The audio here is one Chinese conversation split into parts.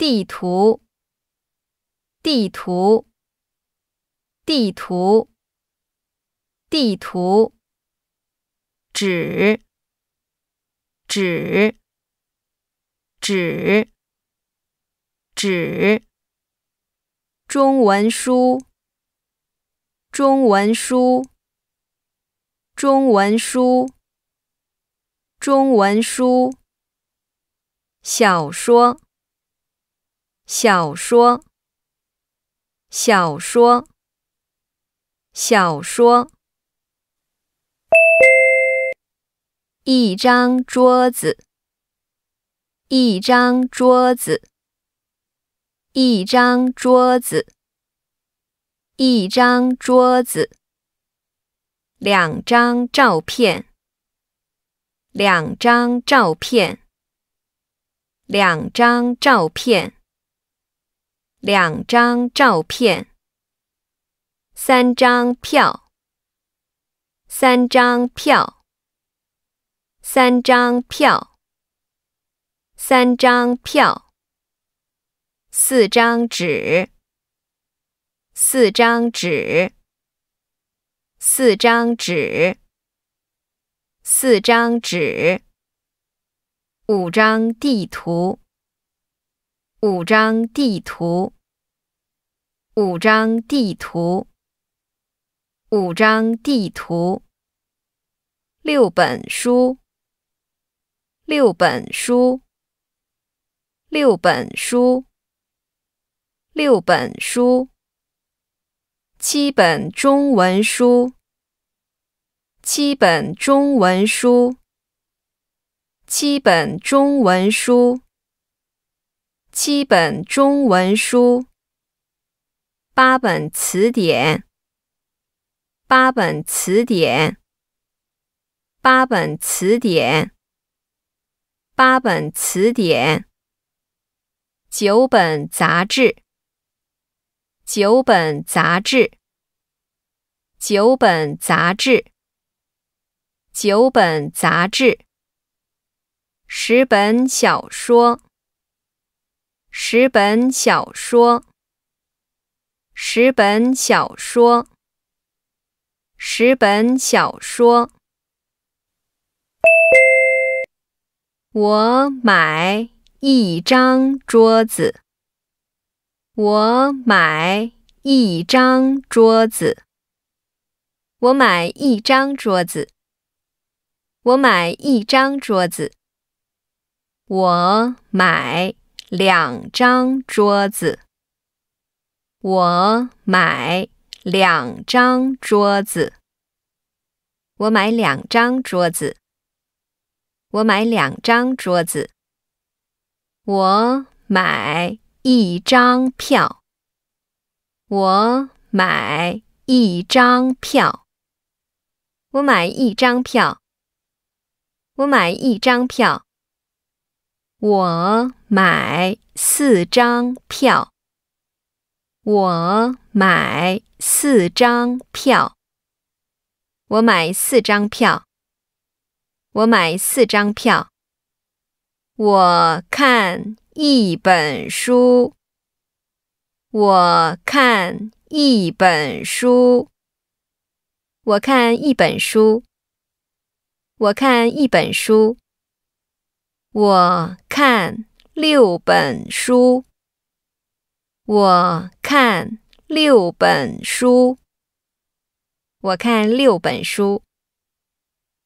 地图，地图，地图，地图。纸，纸，纸，纸。中文书，中文书，中文书，中文书。小说。小说，小说，小说。一张桌子，一张桌子，一张桌子，一张桌子。两张照片，两张照片，两张照片。两张照片，三张票，三张票，三张票，三张票，四张纸，四张纸，四张纸，四张纸，五张地图。五张地图，五张地图，五张地图，六本书，六本书，六本书，六本书，七本中文书，七本中文书，七本中文书。七本中文书，八本词典，八本词典，八本词典，八本词典，九本杂志，九本杂志，九本杂志，九本杂志，十本小说。十本小说，十本小说，十本小说。我买一张桌子，我买一张桌子，我买一张桌子，我买一张桌子，我买。两张桌子，我买两张桌子，我买两张桌子，我买两张桌子，我买一张票，我买一张票，我买一张票，我买一张票。我买四张票。我买四张票。我买四张票。我买四张票。我看一本书。我看一本书。我看一本书。我看一本书。我看六本书，我看六本书，我看六本书，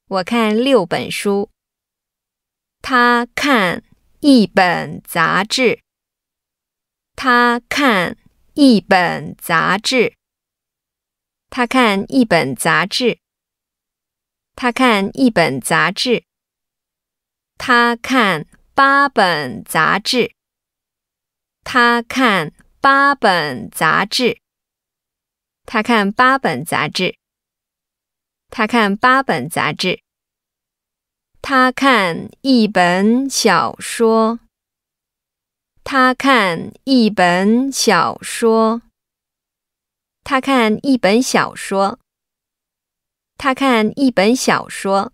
我看六本书。他看一本杂志，他看一本杂志，他看一本杂志，他看一本杂志。他看八本杂志。他看八本杂志。他看八本杂志。他看八本杂志。他看一本小说。他看一本小说。他看一本小说。他看一本小说。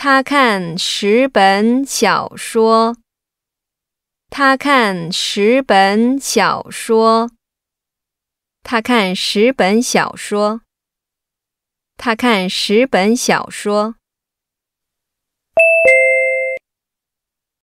他看十本小说。他看十本小说。他看十本小说。他看十本小说。